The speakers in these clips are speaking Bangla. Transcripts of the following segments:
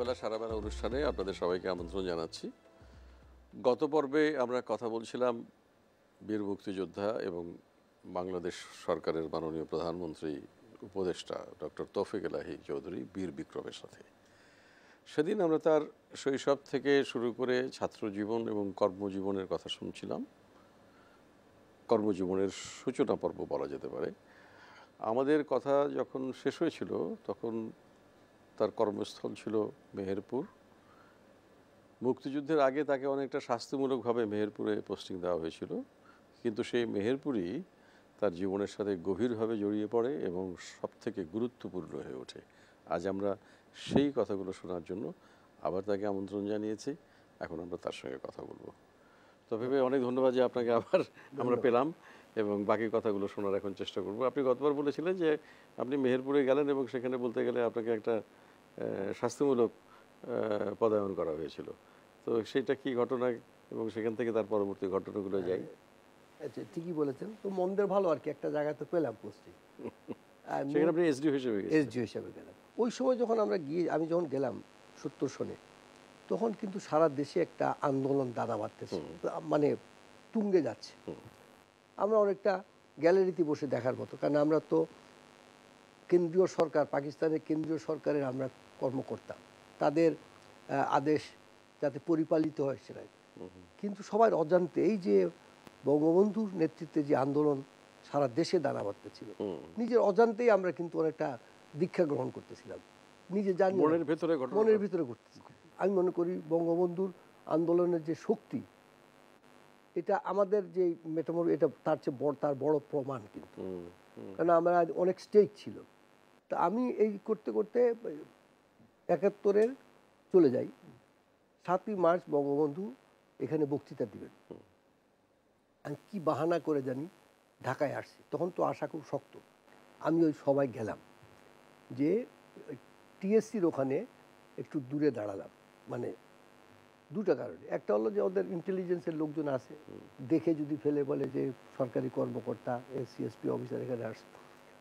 বেলা সারাবেলা অনুষ্ঠানে আপনাদের সবাইকে আমন্ত্রণ জানাচ্ছি গত পর্বে আমরা কথা বলছিলাম বীর মুক্তিযোদ্ধা এবং বাংলাদেশ সরকারের মাননীয় প্রধানমন্ত্রী উপদেষ্টা ডক্টর তৌফিক এলাহি চৌধুরী বীর বিক্রমের সাথে সেদিন আমরা তার শৈশব থেকে শুরু করে ছাত্র জীবন এবং কর্মজীবনের কথা শুনছিলাম কর্মজীবনের সূচনা পর্ব বলা যেতে পারে আমাদের কথা যখন শেষ হয়েছিল তখন তার কর্মস্থল ছিল মেহেরপুর মুক্তিযুদ্ধের আগে তাকে অনেকটা শাস্তিমূলকভাবে মেহেরপুরে পোস্টিং দেওয়া হয়েছিল কিন্তু সেই মেহেরপুরই তার জীবনের সাথে গভীরভাবে জড়িয়ে পড়ে এবং সবথেকে গুরুত্বপূর্ণ হয়ে ওঠে আজ আমরা সেই কথাগুলো শোনার জন্য আবার তাকে আমন্ত্রণ জানিয়েছি এখন আমরা তার সঙ্গে কথা বলবো তো ভেবে অনেক ধন্যবাদ যে আপনাকে আবার আমরা পেলাম এবং বাকি কথাগুলো শোনার এখন চেষ্টা করব আপনি গতবার বলেছিলেন যে আপনি মেহেরপুরে গেলেন এবং সেখানে বলতে গেলে আপনাকে একটা শাস্তিমূলক পদায়ন করা হয়েছিল তো সেটা কি ঘটনা এবং সেখান থেকে তার পরবর্তী ঘটনাগুলো হ্যাঁ। যাই আচ্ছা ঠিকই বলেছেন তো মন্দের ভালো আর কি একটা জায়গায় তো পেলাম পোস্টে গেলাম ওই সময় যখন আমরা গিয়ে আমি যখন গেলাম সত্তর সনে তখন কিন্তু সারা দেশে একটা আন্দোলন দাদা বাঁধতেছে মানে তুঙ্গে যাচ্ছে আমরা অনেকটা গ্যালারিতে বসে দেখার মতো কারণ আমরা তো কেন্দ্রীয় সরকার পাকিস্তানের কেন্দ্রীয় সরকারের আমরা কর্মকর্তা তাদের আদেশ যাতে পরিপালিত হয় সেটাই কিন্তু সবার অজান্তে এই যে বঙ্গবন্ধুর নেতৃত্বে যে আন্দোলন সারা দেশে দানা ছিল নিজের অজান্তেই আমরা কিন্তু অনেকটা দীক্ষা গ্রহণ করতেছিলাম নিজে জানি মনের ভেতরে মনের ভিতরে করতেছি আমি মনে করি বঙ্গবন্ধুর আন্দোলনের যে শক্তি এটা আমাদের যে মেটামর এটা তার চেয়ে বড় তার বড় প্রমাণ কিন্তু কারণ আমরা অনেক স্টেজ ছিল তা আমি এই করতে করতে একাত্তরের চলে যাই সাতই মার্চ বঙ্গবন্ধু এখানে বক্তৃতা দিবেন আমি কি বাহানা করে জানি ঢাকায় আসছি তখন তো আসা খুব শক্ত আমি ওই সবাই গেলাম যে টিএসসির ওখানে একটু দূরে দাঁড়ালাম মানে দুটা কারণে একটা হলো যে ওদের ইন্টেলিজেন্সের লোকজন আছে দেখে যদি ফেলে বলে যে সরকারি কর্মকর্তা এসসিএসপি অফিসার এখানে আসছে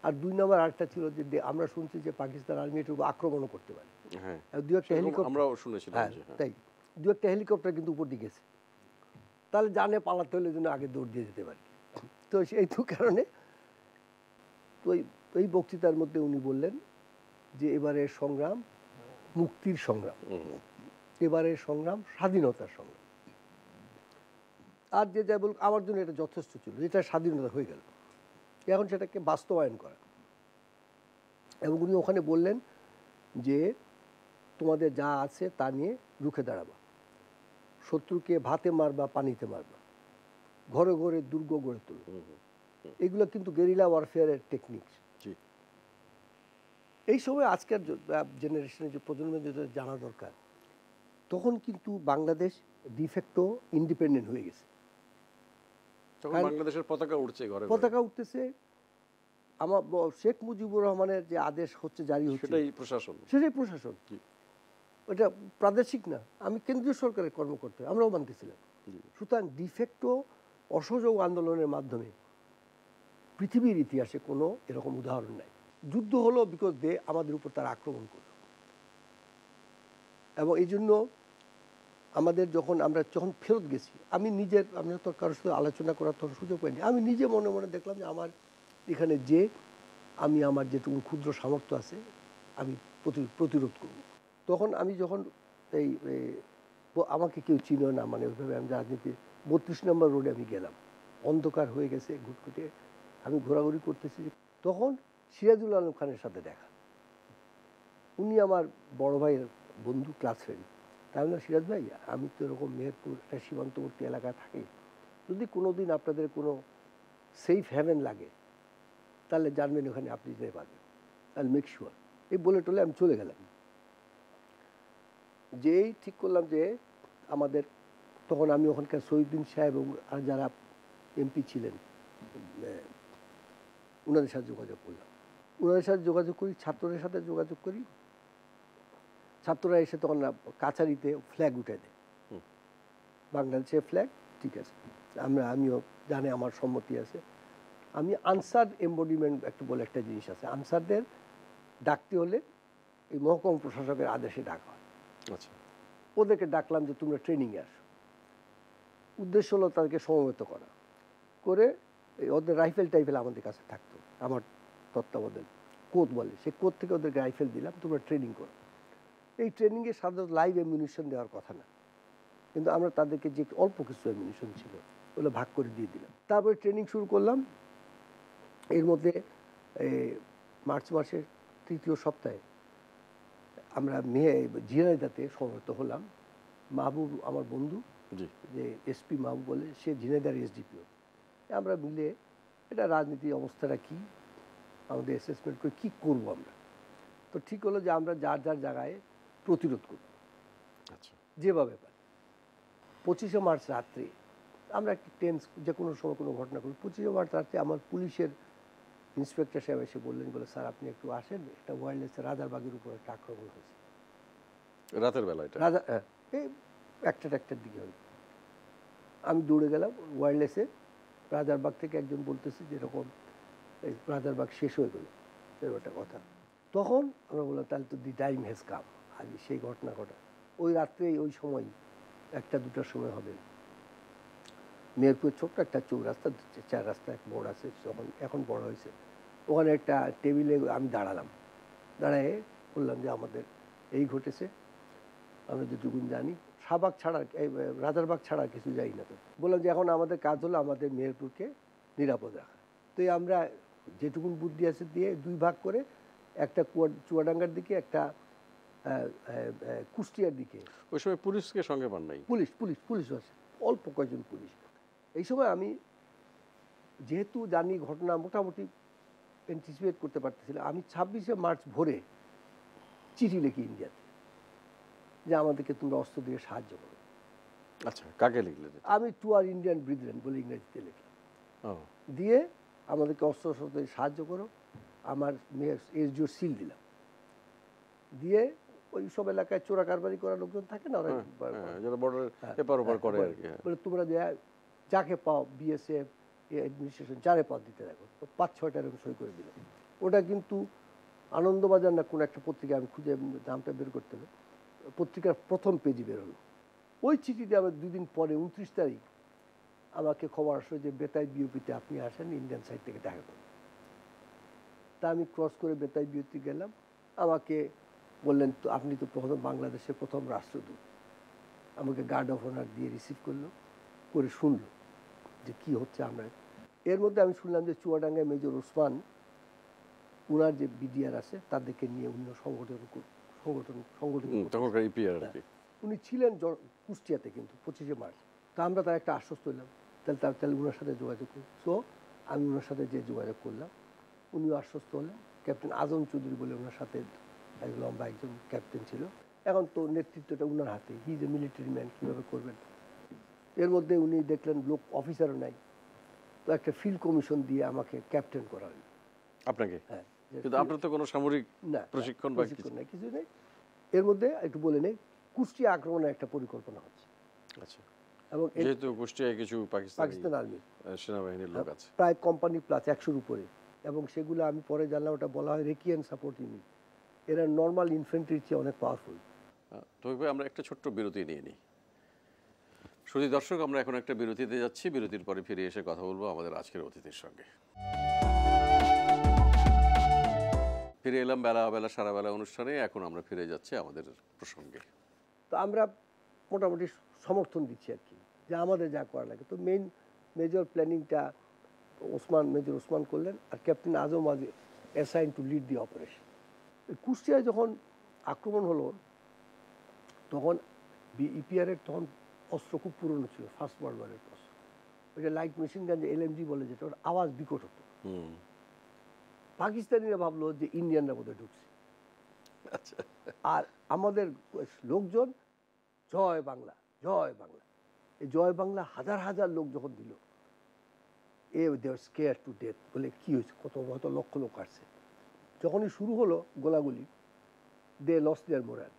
আর দুই নম্বর আরেকটা ছিল যে আমরা শুনছি যে পাকিস্তান আর্মি এটার উপর আক্রমণও করতে পারে হ্যাঁ। দু একটা হেলিকপ্টার আমরাও শুনেছি হ্যাঁ, হ্যাঁ তাই দু একটা হেলিকপ্টার কিন্তু উপর দিকে গেছে তাহলে জানে পালাতে হলে জন্য আগে দৌড় দিয়ে যেতে পারে তো সেই তো কারণে তো এই বক্তৃতার মধ্যে উনি বললেন যে এবারে সংগ্রাম মুক্তির সংগ্রাম এবারে সংগ্রাম স্বাধীনতার সংগ্রাম আর যে যাই বলুক আমার জন্য এটা যথেষ্ট ছিল এটা স্বাধীনতা হয়ে গেল এখন সেটাকে বাস্তবায়ন করা এবং উনি ওখানে বললেন যে তোমাদের যা আছে তা নিয়ে রুখে দাঁড়াবা শত্রুকে ভাতে মারবা পানিতে মারবা ঘরে ঘরে দুর্গ গড়ে তুলবে এগুলো কিন্তু গেরিলা ওয়ারফেয়ারের টেকনিক এই সময় আজকের জেনারেশনের যে প্রজন্মের যেটা জানা দরকার তখন কিন্তু বাংলাদেশ ডিফেক্টো ইন্ডিপেন্ডেন্ট হয়ে গেছে বাংলাদেশের পতাকা উঠছে ঘরে পতাকা উঠতেছে আমার শেখ মুজিবুর রহমানের যে আদেশ হচ্ছে জারি হচ্ছে সেটাই প্রশাসন সেটাই প্রশাসন ওটা প্রাদেশিক না আমি কেন্দ্রীয় সরকারের কর্মকর্তা আমরাও মানতেছিলাম সুতরাং ডিফেক্টো অসহযোগ আন্দোলনের মাধ্যমে পৃথিবীর ইতিহাসে কোনো এরকম উদাহরণ নাই যুদ্ধ হলো বিকজ দে আমাদের উপর তারা আক্রমণ করল এবং এই জন্য আমাদের যখন আমরা যখন ফেরত গেছি আমি নিজের আমি তো কারোর সাথে আলোচনা করার তখন সুযোগ পাইনি আমি নিজে মনে মনে দেখলাম যে আমার এখানে যে আমি আমার যেটুকু ক্ষুদ্র সামর্থ্য আছে আমি প্রতিরোধ করব তখন আমি যখন এই আমাকে কেউ চিনো না মানে ওইভাবে আমি রাজনীতি বত্রিশ নম্বর রোডে আমি গেলাম অন্ধকার হয়ে গেছে ঘুটঘুটে আমি ঘোরাঘুরি করতেছি তখন সিরাজুল আলম খানের সাথে দেখা উনি আমার বড় ভাইয়ের বন্ধু ক্লাস ফ্রেন্ড তাহলে সিরাজ ভাই আমি তো এরকম মেহেরপুর একটা সীমান্তবর্তী এলাকায় থাকি যদি কোনো দিন আপনাদের কোনো সেফ হ্যাভেন লাগে তাহলে জানবেন ওখানে আপনি যেতে পারবেন তাহলে মেক শিওর এই বলে টলে আমি চলে গেলাম যেই ঠিক করলাম যে আমাদের তখন আমি ওখানকার শহীদ্দিন সাহেব এবং আর যারা এমপি ছিলেন ওনাদের সাথে যোগাযোগ করলাম ওনাদের সাথে যোগাযোগ করি ছাত্রদের সাথে যোগাযোগ করি ছাত্ররা এসে তখন কাছারিতে ফ্ল্যাগ উঠে দেয় বাংলাদেশের ফ্ল্যাগ ঠিক আছে আমরা আমিও জানে আমার সম্মতি আছে আমি আনসার এম্বডিমেন্ট একটা বলে একটা জিনিস আছে আনসারদের ডাকতে হলে এই মহকুমা প্রশাসকের আদেশে ডাকা হয় আচ্ছা ওদেরকে ডাকলাম যে তোমরা ট্রেনিংয়ে আসো উদ্দেশ্য হলো তাদেরকে সমবেত করা করে ওদের রাইফেল টাইফেল আমাদের কাছে থাকতো আমার তত্ত্বাবধান কোত বলে সে কোত থেকে ওদেরকে রাইফেল দিলাম তোমরা ট্রেনিং করো এই ট্রেনিংয়ে সাধারণত লাইভ অ্যামিউনিশন দেওয়ার কথা না কিন্তু আমরা তাদেরকে যে অল্প কিছু অ্যামিউনিশন ছিল ওগুলো ভাগ করে দিয়ে দিলাম তারপরে ট্রেনিং শুরু করলাম এর মধ্যে মার্চ মাসের তৃতীয় সপ্তাহে আমরা মেয়ে ঝিনাইদাতে সমবেত হলাম মাহবুব আমার বন্ধু যে এসপি মাহবুব বলে সে ঝিনাইদার এসডিপিও আমরা মিলে এটা রাজনীতি অবস্থাটা কি আমাদের অ্যাসেসমেন্ট করে কী করবো আমরা তো ঠিক হলো যে আমরা যার যার জায়গায় প্রতিরোধ করব আচ্ছা। যেভাবে পারি পঁচিশে মার্চ রাত্রে আমরা একটি টেন্স যে কোনো সময় কোনো ঘটনা করি পঁচিশে মার্চ রাত্রে আমার পুলিশের ইন্সপেক্টর সাহেব এসে বললেন বলে স্যার আপনি একটু আসেন একটা ওয়াইল্ডলেসের রাজারবাগের উপর একটা আক্রমণ হয়েছে রাতের বেলা এটা রাজা হ্যাঁ এই একটা একটার দিকে হয়েছে আমি দৌড়ে গেলাম ওয়াইল্ডলেসে রাজারবাগ থেকে একজন বলতেছে যেরকম এই রাজারবাগ শেষ হয়ে গেল এরকম একটা কথা তখন আমরা বললাম তাহলে তো দি টাইম হ্যাজ কাম আজ সেই ঘটনা ঘটা ওই রাত্রেই ওই সময় একটা দুটার সময় হবে মেয়েরপুর ছোট্ট একটা চৌ রাস্তা চার রাস্তা এক বড় আছে যখন এখন বড় হয়েছে ওখানে একটা টেবিলে আমি দাঁড়ালাম দাঁড়ায় বললাম যে আমাদের এই ঘটেছে আমরা যতটুকুন জানি শাহবাগ ছাড়া রাজারবাগ ছাড়া কিছু যাই না তো বললাম যে এখন আমাদের কাজ হলো আমাদের মেয়েরপুরকে নিরাপদ রাখা তো আমরা যেটুকুন বুদ্ধি আছে দিয়ে দুই ভাগ করে একটা কুয়া চুয়াডাঙ্গার দিকে একটা কুষ্টিয়ার দিকে ওই সময় পুলিশকে সঙ্গে পান নাই পুলিশ পুলিশ পুলিশ আছে অল্প কয়েকজন পুলিশ এই সময় আমি যেহেতু জানি ঘটনা মোটামুটি অ্যান্টিসিপেট করতে পারতেছিলাম আমি ছাব্বিশে মার্চ ভোরে চিঠি লিখি ইন্ডিয়াতে যে আমাদেরকে তোমরা অস্ত্র দিয়ে সাহায্য করো আচ্ছা কাকে লিখলে আমি টু আর ইন্ডিয়ান ব্রিদ্রেন বলে ইংরেজিতে লিখলাম দিয়ে আমাদেরকে অস্ত্র দিয়ে সাহায্য করো আমার মেয়ের জিও সিল দিলাম দিয়ে ওই সব এলাকায় চোরা কারবারি করা লোকজন থাকে না ওরা হ্যাঁ, হ্যাঁ, যারা বর্ডার এপার ওপার করে আর কি হ্যাঁ। বলে তোমরা যাকে পাও বিএসএফ অ্যাডমিনিস্ট্রেশন যারে পাও দিতে থাকো পাঁচ ছয়টা এরকম সই করে দিল ওটা কিন্তু আনন্দবাজার না কোনো একটা পত্রিকা আমি খুঁজে দামটা বের করতে হবে পত্রিকার প্রথম পেজে বেরোলো ওই চিঠিতে আবার দুদিন পরে উনত্রিশ তারিখ আমাকে খবর আসলো যে বেতাই বিওপিতে আপনি আসেন ইন্ডিয়ান সাইড থেকে দেখা করুন তা আমি ক্রস করে বেতাই বিওপি গেলাম আমাকে বললেন তো আপনি তো প্রথম বাংলাদেশের প্রথম রাষ্ট্রদূত আমাকে গার্ড অফ অনার দিয়ে রিসিভ করলো করে শুনল যে কি হচ্ছে আমরা এর মধ্যে আমি শুনলাম যে চুয়াডাঙ্গায় মেজর ওসমান ওনার যে বিডিআর আছে তাদেরকে নিয়ে অন্য সংগঠন সংগঠন সংগঠন e উনি ছিলেন কুষ্টিয়াতে কিন্তু পঁচিশে মার্চ তা আমরা তার একটা আশ্বস্ত হলাম তাহলে তার তাহলে ওনার সাথে যোগাযোগ করি সো আমি ওনার সাথে যে যোগাযোগ করলাম উনিও আশ্বস্ত হলেন ক্যাপ্টেন আজম চৌধুরী বলে ওনার সাথে একজন লম্বা একজন ক্যাপ্টেন ছিল এখন তো নেতৃত্বটা উনার হাতে হি যে মিলিটারি ম্যান কীভাবে করবেন এর মধ্যে উনি দেখলেন লোক অফিসারও নাই তো একটা ফিল্ড কমিশন দিয়ে আমাকে ক্যাপ্টেন করা হলো আপনাকে হ্যাঁ কিন্তু আপনার তো কোনো সামরিক না প্রশিক্ষণ বা কিছু না কিছু নেই এর মধ্যে একটু বলে নেই কুষ্টিয়া আক্রমণের একটা পরিকল্পনা হচ্ছে আচ্ছা এবং যেহেতু কুষ্টিয়ায় কিছু পাকিস্তান আর্মি সেনাবাহিনীর লোক হ্যাঁ, আছে প্রায় কোম্পানি প্লাস একশোর উপরে এবং সেগুলো আমি পরে জানলাম ওটা বলা হয় রেকিয়ান সাপোর্ট ইউনিট এরা নর্মাল ইনফেন্ট্রির চেয়ে অনেক পাওয়ারফুল তবে আমরা একটা ছোট্ট বিরতি নিয়ে নিই সুধী দর্শক আমরা এখন একটা বিরতিতে যাচ্ছি বিরতির পরে ফিরে এসে কথা বলবো আমাদের আজকের অতিথির সঙ্গে ফিরে এলাম বেলা বেলা সারা বেলা অনুষ্ঠানে এখন আমরা ফিরে যাচ্ছি আমাদের প্রসঙ্গে তো আমরা মোটামুটি সমর্থন দিচ্ছি আর কি যে আমাদের যা করা লাগে তো মেইন মেজর প্ল্যানিংটা ওসমান মেজর ওসমান করলেন আর ক্যাপ্টেন আজম আজ assign to lead the operation কুষ্টিয়ায় যখন আক্রমণ হলো তখন ইপিআরের e তখন অস্ত্র খুব পুরনো ছিল ফার্স্ট ওয়ার্ল্ড ওয়ারের অস্ত্র ওই যে লাইট মেশিন গান যে এলএমজি বলে যেটা ওর আওয়াজ বিকট হতো পাকিস্তানিরা ভাবলো যে ইন্ডিয়ানরা বোধহয় ঢুকছে আচ্ছা। আর আমাদের লোকজন জয় বাংলা জয় বাংলা এই জয় বাংলা হাজার হাজার লোক যখন দিল এ দেওয়ার স্কেয়ার টু ডেথ বলে কী হয়েছে কত কত লক্ষ লোক আসছে যখনই শুরু হলো গোলাগুলি দে লস দেয়ার মোরাল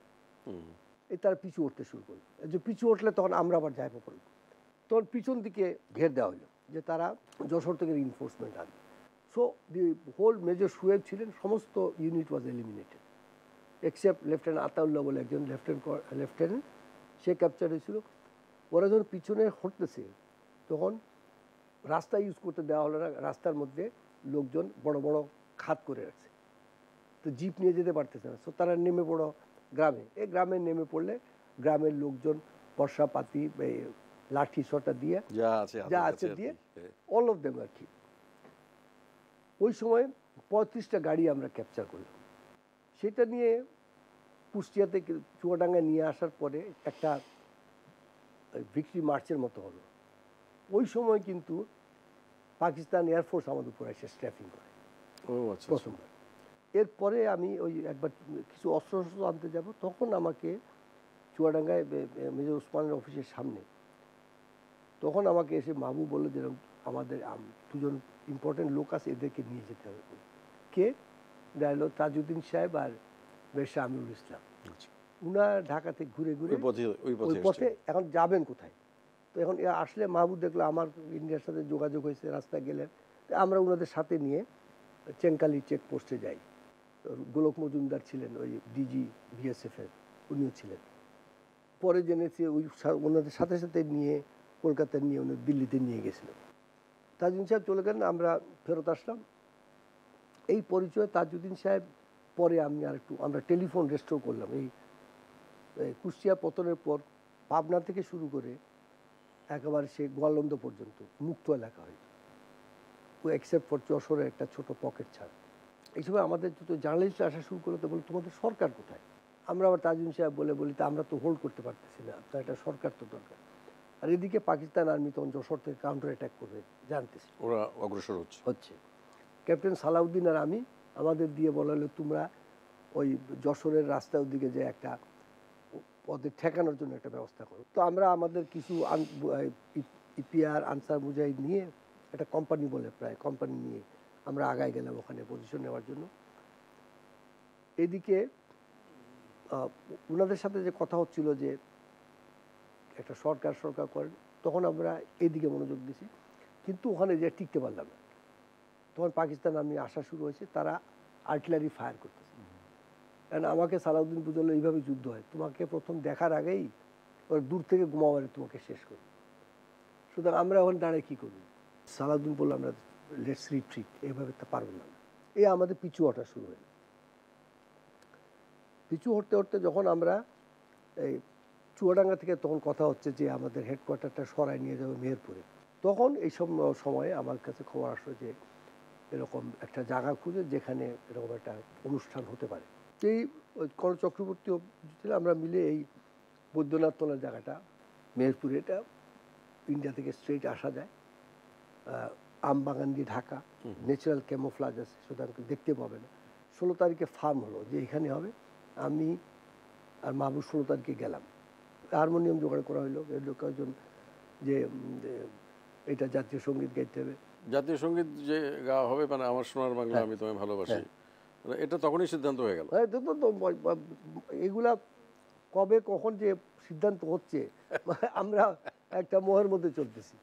এ তারা পিছু উঠতে শুরু করলো যে পিছু উঠলে তখন আমরা আবার যাই পড়ব তখন পিছন দিকে ঘের দেওয়া হলো যে তারা যশোর থেকে রিনফোর্সমেন্ট আনবে so the whole major Shoaib ছিলেন সমস্ত unit was eliminated except lieutenant Ataullah বলে একজন লেফটেন্যান্ট লেফটেন্যান্ট সে ক্যাপচার হয়েছিল ওরা যখন পিছনে হটতেছে তখন রাস্তা ইউজ করতে দেওয়া হলো না রাস্তার মধ্যে লোকজন বড় বড় খাত করে রাখছে তো জিপ নিয়ে যেতে পারতেছে না সো তারা নেমে পড়ো গ্রামে এ গ্রামে নেমে পড়লে গ্রামের লোকজন বর্ষা পাতি লাঠি সটা দিয়ে যা আছে দিয়ে অল অফ দেম আর কি ওই সময় পঁয়ত্রিশটা গাড়ি আমরা ক্যাপচার করলাম সেটা নিয়ে কুষ্টিয়াতে চুয়াডাঙ্গা নিয়ে আসার পরে একটা বিক্রি মার্চের মতো হলো ওই সময় কিন্তু পাকিস্তান এয়ারফোর্স আমাদের উপর এসে স্ট্যাফিং করে আচ্ছা, আচ্ছা। প্রথমবার এরপরে আমি ওই একবার কিছু অস্ত্র শস্ত্র আনতে যাব তখন আমাকে চুয়াডাঙ্গায় মেজর ওসমানের অফিসের সামনে তখন আমাকে এসে মামু বলে যেরকম আমাদের দুজন ইম্পর্টেন্ট লোক আছে এদেরকে নিয়ে যেতে হবে কে দেখলো তাজউদ্দিন সাহেব আর বেশা আমিরুল ইসলাম আচ্ছা। উনার ঢাকাতে ঘুরে ঘুরে ওই পথে এখন যাবেন কোথায় তো এখন আসলে মাহবুব দেখলো আমার ইন্ডিয়ার সাথে যোগাযোগ হয়েছে রাস্তায় গেলে আমরা উনাদের সাথে নিয়ে চেঙ্কালি চেক পোস্টে যাই গোলক মজুমদার ছিলেন ওই ডিজি ভিএসএফের উনিও ছিলেন পরে জেনেছি ওই ওনাদের সাথে সাথে নিয়ে কলকাতা নিয়ে উনি দিল্লিতে নিয়ে গেছিলেন তাজুদ্দিন সাহেব চলে গেলেন আমরা ফেরত আসলাম এই পরিচয় তাজুদ্দিন সাহেব পরে আমি আর একটু আমরা টেলিফোন রেস্টোর করলাম এই কুষ্টিয়া পতনের পর পাবনা থেকে শুরু করে একেবারে সে গোয়ালন্দ পর্যন্ত মুক্ত এলাকা হয়েছে ও এক্সেপ্ট ফর যশোরের একটা ছোট পকেট ছাড়া এই সময় আমাদের তো জার্নালিস্ট আসা শুরু করলো তো বলে তোমাদের সরকার কোথায় আমরা আবার তাজুন সাহেব বলে বলি তা আমরা তো হোল্ড করতে পারতেছি না তা একটা সরকার তো দরকার আর এদিকে পাকিস্তান আর্মি তখন যশোর থেকে কাউন্টার অ্যাটাক করবে জানতেছি ওরা অগ্রসর হচ্ছে হচ্ছে ক্যাপ্টেন সালাউদ্দিন আর আমি আমাদের দিয়ে বলা হলো তোমরা ওই যশোরের রাস্তার দিকে যে একটা ওদের ঠেকানোর জন্য একটা ব্যবস্থা করো তো আমরা আমাদের কিছু ইপিআর আনসার মুজাহিদ নিয়ে একটা কোম্পানি বলে প্রায় কোম্পানি নিয়ে আমরা আগায় গেলাম ওখানে পজিশন নেওয়ার জন্য এদিকে ওনাদের সাথে যে কথা হচ্ছিল যে একটা সরকার সরকার করেন তখন আমরা এদিকে মনোযোগ দিছি কিন্তু ওখানে যে টিকতে পারলাম না তখন পাকিস্তান আমি আসা শুরু হয়েছে তারা আর্টিলারি ফায়ার করতেছে কারণ আমাকে সালাউদ্দিন বুঝলো এইভাবে যুদ্ধ হয় তোমাকে প্রথম দেখার আগেই ওরা দূর থেকে ঘুমাবার তোমাকে শেষ করি সুতরাং আমরা এখন দাঁড়িয়ে কী করবো সালাউদ্দিন বললো আমরা লেটস রিট্রিট এভাবে তা পারবো না এই আমাদের পিছু হটা শুরু হয়ে পিছু হটতে হটতে যখন আমরা এই চুয়াডাঙ্গা থেকে তখন কথা হচ্ছে যে আমাদের হেডকোয়ার্টারটা সরাই নিয়ে যাবে মেহেরপুরে তখন এই সময়ে আমার কাছে খবর আসলো যে এরকম একটা জায়গা খুঁজে যেখানে এরকম একটা অনুষ্ঠান হতে পারে এই কর চক্রবর্তী আমরা মিলে এই বৈদ্যনাথ তোলার জায়গাটা মেহেরপুরে এটা ইন্ডিয়া থেকে স্ট্রেট আসা যায় আম বাগান দিয়ে ঢাকা ন্যাচারাল ক্যামোফ্লাজ আছে সুতরাং দেখতে পাবে না ষোলো তারিখে ফার্ম হলো যে এখানে হবে আমি আর মাহবুব ষোলো তারিখে গেলাম হারমোনিয়াম জোগাড় করা হলো এর লোকজন যে এটা জাতীয় সঙ্গীত গাইতে হবে জাতীয় সঙ্গীত যে গাওয়া হবে মানে আমার সোনার বাংলা হ্যাঁ। আমি তোমায় হ্যাঁ। ভালোবাসি মানে এটা তখনই সিদ্ধান্ত হয়ে গেল হ্যাঁ, এগুলা কবে কখন যে সিদ্ধান্ত হচ্ছে আমরা একটা মোহের মধ্যে চলতেছি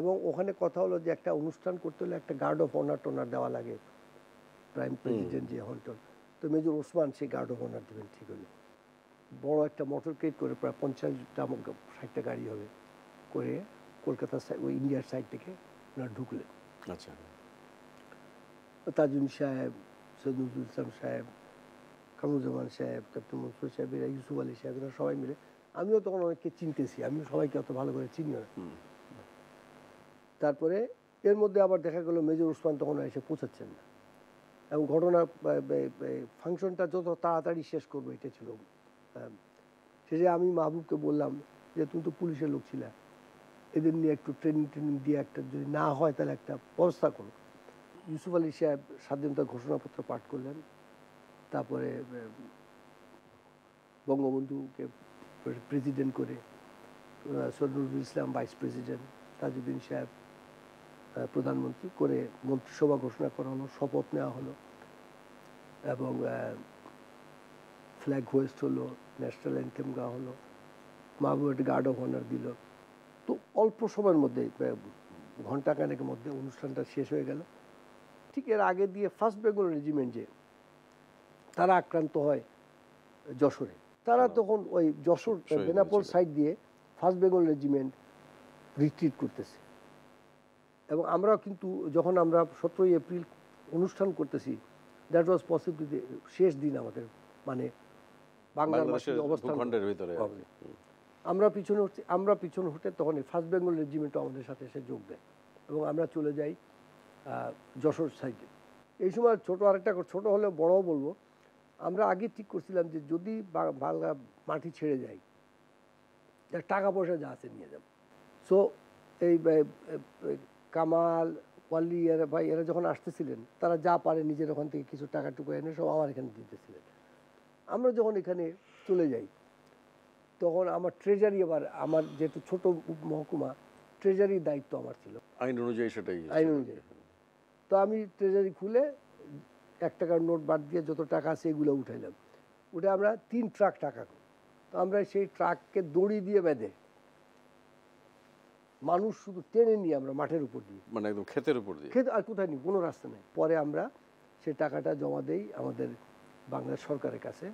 এবং ওখানে কথা হলো যে একটা অনুষ্ঠান করতে হলে একটা গার্ড অফ অনার টোনার দেওয়া লাগে প্রাইম প্রেসিডেন্ট যে হলটন তো মেজর ওসমান সেই গার্ড অফ অনার দেবেন ঠিক হলো বড় একটা মোটর কেক করে প্রায় পঞ্চাশটা ষাটটা গাড়ি হবে করে কলকাতা ওই ইন্ডিয়ার সাইড থেকে ওনারা ঢুকলেন আচ্ছা তাজুল সাহেব সৈদুল ইসলাম সাহেব কামরুজ্জামান সাহেব ক্যাপ্টেন মনসুর সাহেব ইউসুফ আলী সাহেব এরা সবাই মিলে আমিও তখন অনেককে চিনতেছি আমি সবাইকে অত ভালো করে চিনি না তারপরে এর মধ্যে আবার দেখা গেল মেজর উসমান তখন এসে পৌঁছাচ্ছেন না এবং ঘটনা ফাংশনটা যত তাড়াতাড়ি শেষ করবো এটা ছিল যে আমি মাহবুবকে বললাম যে তুমি তো পুলিশের লোক ছিলা এদের নিয়ে একটু ট্রেনিং ট্রেনিং দিয়ে একটা যদি না হয় তাহলে একটা ব্যবস্থা করো ইউসুফ আলী সাহেব স্বাধীনতা ঘোষণাপত্র পাঠ করলেন তারপরে বঙ্গবন্ধুকে প্রেসিডেন্ট করে সদরুল ইসলাম ভাইস প্রেসিডেন্ট তাজউদ্দিন সাহেব প্রধানমন্ত্রী করে মন্ত্রিসভা ঘোষণা করা হলো শপথ নেওয়া হলো এবং ফ্ল্যাগ হোয়েস্ট হলো ন্যাশনাল অ্যান্থেম গাওয়া হলো মাহবুবের গার্ড অফ অনার দিল তো অল্প সময়ের মধ্যে ঘণ্টাখানেকের মধ্যে অনুষ্ঠানটা শেষ হয়ে গেল ঠিক এর আগে দিয়ে ফার্স্ট বেঙ্গল রেজিমেন্ট যে তারা আক্রান্ত হয় যশোরে তারা তখন ওই যশোর বেনাপোল সাইড দিয়ে ফার্স্ট বেঙ্গল রেজিমেন্ট রিট্রিট করতেছে এবং আমরা কিন্তু যখন আমরা সতেরোই এপ্রিল অনুষ্ঠান করতেছি দ্যাট ওয়াজ পসিবলি শেষ দিন আমাদের মানে বাংলার অবস্থান আমরা পিছনে হচ্ছে আমরা পিছন হটে তখন ফার্স্ট বেঙ্গল রেজিমেন্টও আমাদের সাথে এসে যোগ দেয় এবং আমরা চলে যাই যশোর সাইডে এই সময় ছোটো আরেকটা ছোট হলে বড়ও বলবো আমরা আগে ঠিক করছিলাম যে যদি বাংলা মাটি ছেড়ে যাই টাকা পয়সা যা আছে নিয়ে যাব সো এই কামাল পাল্লি এরা ভাই এরা যখন আসতেছিলেন তারা যা পারে নিজের ওখান থেকে কিছু টাকা টুকু এনে সব আমার এখানে দিতেছিলেন আমরা যখন এখানে চলে যাই তখন আমার ট্রেজারি আবার আমার যেহেতু ছোট মহকুমা ট্রেজারির দায়িত্ব আমার ছিল আইন অনুযায়ী সেটাই আইন অনুযায়ী তো আমি ট্রেজারি খুলে এক টাকার নোট বাদ দিয়ে যত টাকা আছে এগুলো উঠাইলাম উঠে আমরা তিন ট্রাক টাকা তো আমরা সেই ট্রাককে দড়ি দিয়ে বেঁধে মানুষ শুধু টেনে নিয়ে আমরা মাঠের উপর দিয়ে মানে একদম ক্ষেতের উপর দিয়ে ক্ষেত আর কোথায় নিই কোনো রাস্তা নেই পরে আমরা সে টাকাটা জমা দেই আমাদের বাংলা সরকারের কাছে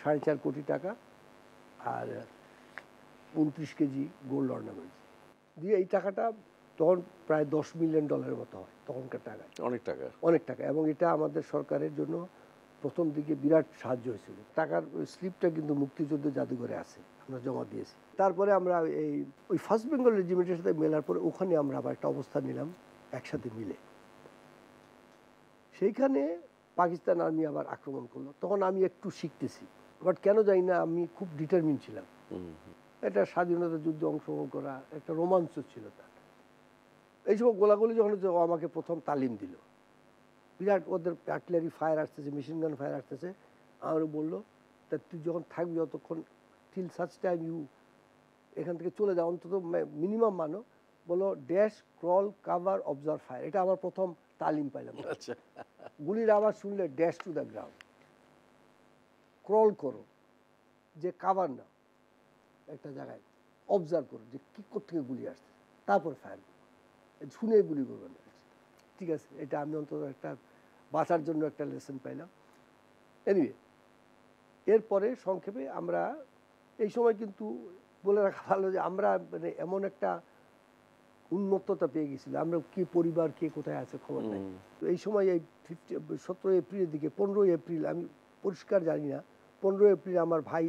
সাড়ে চার কোটি টাকা আর উনত্রিশ কেজি গোল্ড অর্নামেন্ট দিয়ে এই টাকাটা তখন প্রায় দশ মিলিয়ন ডলারের মতো হয় তখনকার টাকা অনেক টাকা অনেক টাকা এবং এটা আমাদের সরকারের জন্য প্রথম দিকে বিরাট সাহায্য হয়েছিল টাকার ওই স্লিপটা কিন্তু মুক্তিযুদ্ধ জাদুঘরে আছে আমরা জমা দিয়েছি তারপরে আমরা এই ওই ফার্স্ট বেঙ্গল রেজিমেন্টের সাথে মেলার পরে ওখানে আমরা আবার একটা অবস্থান নিলাম একসাথে মিলে সেইখানে পাকিস্তান আর্মি আবার আক্রমণ করলো তখন আমি একটু শিখতেছি বাট কেন জানি না আমি খুব ডিটারমিন ছিলাম এটা স্বাধীনতা যুদ্ধে অংশগ্রহণ করা একটা রোমাঞ্চ ছিল তার এই গোলাগুলি যখন আমাকে প্রথম তালিম দিল বিরাট ওদের আর্টিলারি ফায়ার আসতেছে মেশিন গান ফায়ার আসতেছে আমারও বললো তা তুই যখন থাকবি যতক্ষণ টিল সাচ টাইম ইউ এখান থেকে চলে যাও অন্তত মিনিমাম মানো বলো dash crawl cover observe fire এটা আমার প্রথম তালিম পাইলাম আচ্ছা। গুলির আওয়াজ শুনলে dash to the ground crawl করো যে কাভার না একটা জায়গায় অবজার্ভ করো যে কী কোথেকে গুলি আসছে তারপর ফায়ার শুনে গুলি করবে না ঠিক আছে এটা আমি অন্তত একটা বাঁচার জন্য একটা লেসন পাইলাম এনিওয়ে এরপরে সংক্ষেপে আমরা এই সময় কিন্তু বলে রাখা ভালো যে আমরা মানে এমন একটা উন্মত্ততা পেয়ে গেছিল আমরা কে পরিবার কে কোথায় আছে খবর নাই তো এই সময় এই ফিফটি সতেরো এপ্রিলের দিকে পনেরোই এপ্রিল আমি পরিষ্কার জানি না পনেরোই এপ্রিল আমার ভাই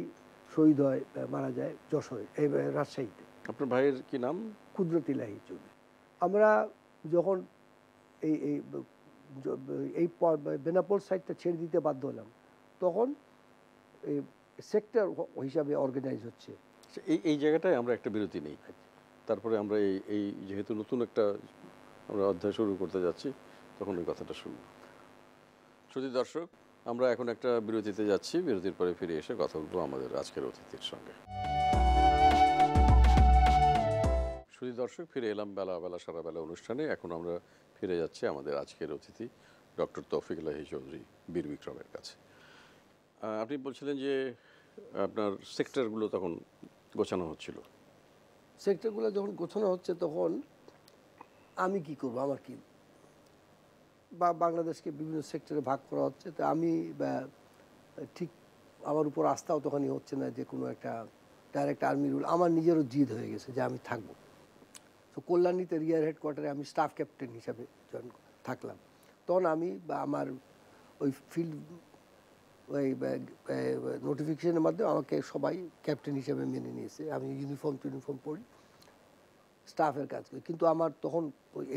শহীদ হয় মারা যায় যশোরে এই রাজশাহীতে আপনার ভাইয়ের কি নাম ক্ষুদ্র তিলাহি চৌধুরী আমরা যখন এই এই এই বেনাপোল সাইডটা ছেড়ে দিতে বাধ্য হলাম তখন এই সেক্টর হিসাবে অর্গানাইজ হচ্ছে এই এই জায়গাটায় আমরা একটা বিরতি নেই তারপরে আমরা এই এই যেহেতু নতুন একটা আমরা অধ্যায় শুরু করতে যাচ্ছি তখন ওই কথাটা শুনব শ্রুতি দর্শক আমরা এখন একটা বিরতিতে যাচ্ছি বিরতির পরে ফিরে এসে কথা বলবো আমাদের আজকের অতিথির সঙ্গে শুধু দর্শক ফিরে এলাম বেলা বেলা সারা বেলা অনুষ্ঠানে এখন আমরা ফিরে যাচ্ছি আমাদের আজকের অতিথি ডক্টর তৌফিকুল্লাহি চৌধুরী বীর বিক্রমের কাছে আপনি বলছিলেন যে আপনার সেক্টরগুলো তখন গোছানো হচ্ছিল সেক্টরগুলো যখন গোছানো হচ্ছে তখন আমি কি করব আমার কি বা বাংলাদেশকে বিভিন্ন সেক্টরে ভাগ করা হচ্ছে তো আমি ঠিক আমার উপর আস্থাও তখনই হচ্ছে না যে কোনো একটা ডাইরেক্ট আর্মি রুল আমার নিজেরও জিদ হয়ে গেছে যে আমি থাকবো তো কল্যাণীতে রিয়ার হেডকোয়ার্টারে আমি স্টাফ ক্যাপ্টেন হিসাবে জয়েন থাকলাম তখন আমি বা আমার ওই ফিল্ড ওই নোটিফিকেশনের মাধ্যমে আমাকে সবাই ক্যাপ্টেন হিসাবে মেনে নিয়েছে আমি ইউনিফর্ম টুনিফর্ম পড়ি স্টাফের কাজ করি কিন্তু আমার তখন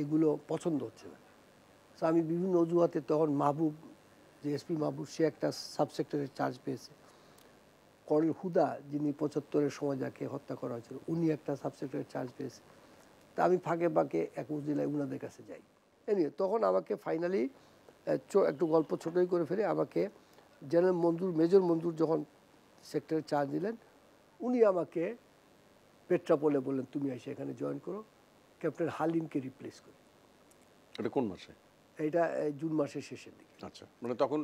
এগুলো পছন্দ হচ্ছে না তো আমি বিভিন্ন অজুহাতে তখন মাহবুব যে এসপি মাহবুব সে একটা সাবসেক্টরের চার্জ পেয়েছে করল হুদা যিনি পঁচাত্তরের সময় যাকে হত্যা করা হয়েছিল উনি একটা সাবসেক্টরের চার্জ পেয়েছে তা আমি ফাঁকে ফাঁকে একুশ জেলায় ওনাদের কাছে যাই এনিয়ে তখন আমাকে ফাইনালি একটু গল্প ছোটোই করে ফেলে আমাকে জেনারেল মঞ্জুর মেজর মঞ্জুর যখন সেক্টরে চার্জ দিলেন উনি আমাকে পেট্রাপোলে বললেন তুমি এসে এখানে জয়েন করো ক্যাপ্টেন হালিমকে রিপ্লেস করো এটা কোন মাসে এইটা জুন মাসের শেষের দিকে আচ্ছা মানে তখন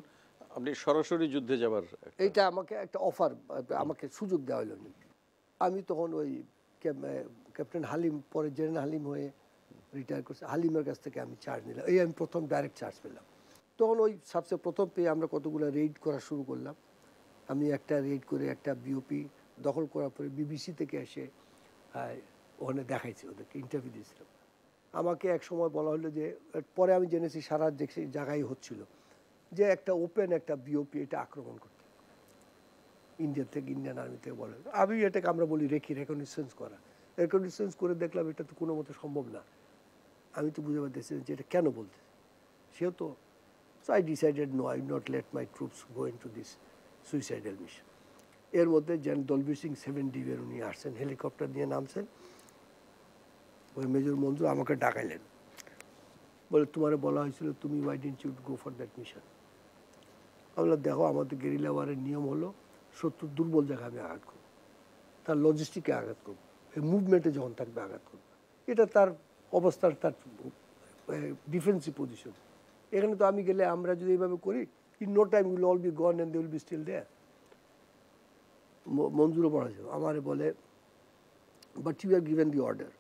আপনি সরাসরি যুদ্ধে যাবার এইটা আমাকে একটা অফার আমাকে সুযোগ দেওয়া হলো আমি তখন ওই ক্যাপ্টেন হালিম পরে জেনারেল হালিম হয়ে রিটায়ার করছে হালিমের কাছ থেকে আমি চার্জ নিলাম এই আমি প্রথম ডাইরেক্ট চার্জ পেলাম তখন ওই সবচেয়ে প্রথম পেয়ে আমরা কতগুলো রেড করা শুরু করলাম আমি একটা রেড করে একটা বিওপি দখল করার পরে বিবিসি থেকে এসে ওখানে দেখাইছে ওদেরকে ইন্টারভিউ দিয়েছিলাম আমাকে এক সময় বলা হলো যে পরে আমি জেনেছি সারা দেখছি জায়গায় হচ্ছিল যে একটা ওপেন একটা বিওপি এটা আক্রমণ করতে ইন্ডিয়া থেকে ইন্ডিয়ান আর্মি থেকে বলে আমি এটাকে আমরা বলি রেখি রেকনিসেন্স করা এয়ার কন্ডিশন করে দেখলাম এটা তো কোনো মতো সম্ভব না আমি তো বুঝে পারতেছিলাম যে এটা কেন বলতে সেও তো so I decided no I not let my troops go into this suicidal mission এর মধ্যে যেন দলবীর সিং সেভেন ডিভের উনি আসছেন হেলিকপ্টার নিয়ে নামছেন ওই মেজর মঞ্জুর আমাকে ডাকাইলেন বলে তোমার বলা হয়েছিল তুমি ওয়াই ডিন চুড গো ফর দ্যাট মিশন আমরা দেখো আমাদের গেরিলা ওয়ারের নিয়ম হলো শত্রু দুর্বল জায়গায় আমি আঘাত করব তার লজিস্টিকে আঘাত করব মুভমেন্টে যখন থাকবে আঘাত করবে এটা তার অবস্থার তার ডিফেন্সিভ পজিশন এখানে তো আমি গেলে আমরা যদি এইভাবে করি in no time will all be gone and they will be still there মঞ্জুরও পড়া যাবে আমারে বলে but you are given the order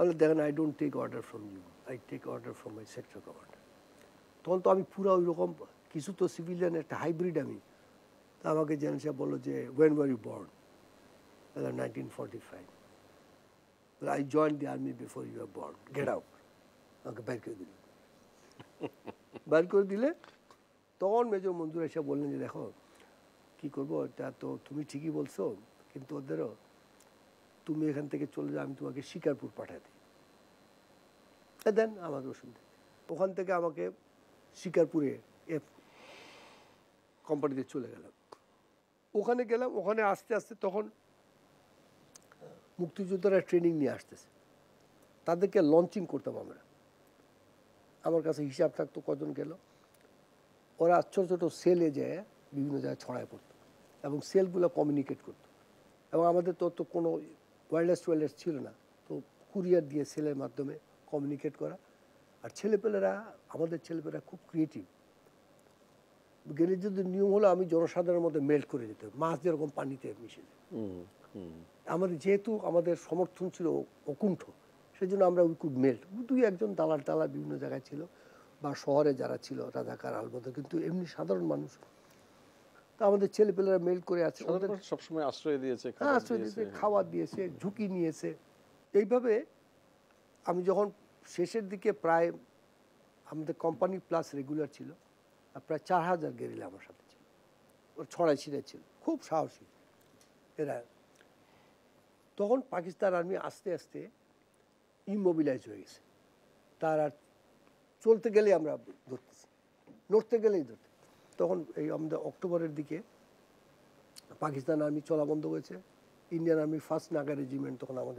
আমি দেখেন I don't take order from you I take order from my sector commander তখন তো আমি পুরো ওই রকম কিছু তো সিভিলিয়ান একটা হাইব্রিড আমি তা আমাকে জেন সাহেব বললো যে when were you born as of 1945. Well, I joined the army before you were born. Get out. আমাকে বের করে দিল বের করে দিলে তখন মেজর মঞ্জুর এসে বললেন যে দেখো কি করব এটা তো তুমি ঠিকই বলছো কিন্তু ওদেরও তুমি এখান থেকে চলে যাও আমি তোমাকে শিকারপুর পাঠাই দিই দেন আমাকে অসুবিধা ওখান থেকে আমাকে শিকারপুরে এফ কোম্পানিতে চলে গেলাম ওখানে গেলাম ওখানে আস্তে আস্তে তখন মুক্তিযোদ্ধারা ট্রেনিং নিয়ে আসতেছে তাদেরকে লঞ্চিং করতাম আমরা আমার কাছে হিসাব থাকতো কজন গেল ওরা ছোটো ছোটো সেলে যেয়ে বিভিন্ন জায়গায় ছড়ায় পড়তো এবং সেলগুলো কমিউনিকেট করত এবং আমাদের তো তো কোনো ওয়্যারলেস টোয়ারলেস ছিল না তো কুরিয়ার দিয়ে সেলের মাধ্যমে কমিউনিকেট করা আর ছেলেপেলেরা আমাদের ছেলেপেলেরা খুব ক্রিয়েটিভ গেলে যদি নিয়ম হলো আমি জনসাধারণের মধ্যে মেল্ট করে দিতে মাছ যেরকম পানিতে মিশে যায় আমাদের যেহেতু আমাদের সমর্থন ছিল অকুণ্ঠ সেই জন্য আমরা উইকুড মেল্ট দুই একজন দালার দালা বিভিন্ন জায়গায় ছিল বা শহরে যারা ছিল রাজাকার আলবদর কিন্তু এমনি সাধারণ মানুষ তা আমাদের ছেলেপেলেরা মেল করে আছে সবসময় আশ্রয় দিয়েছে হ্যাঁ আশ্রয় দিয়েছে খাবার দিয়েছে ঝুঁকি নিয়েছে এইভাবে আমি যখন শেষের দিকে প্রায় আমাদের কোম্পানি প্লাস রেগুলার ছিল প্রায় চার হাজার গেরিলা আমার সাথে ছিল ওর ছড়াই ছিঁড়ে ছিল খুব সাহসী এরা তখন পাকিস্তান আর্মি আস্তে আস্তে ইমোবিলাইজ হয়ে গেছে তার আর চলতে গেলে আমরা ধরতেছি নড়তে গেলেই ধরতে তখন এই আমাদের অক্টোবরের দিকে পাকিস্তান আর্মি চলা বন্ধ হয়েছে Indian army first Naga regiment তখন আমাদের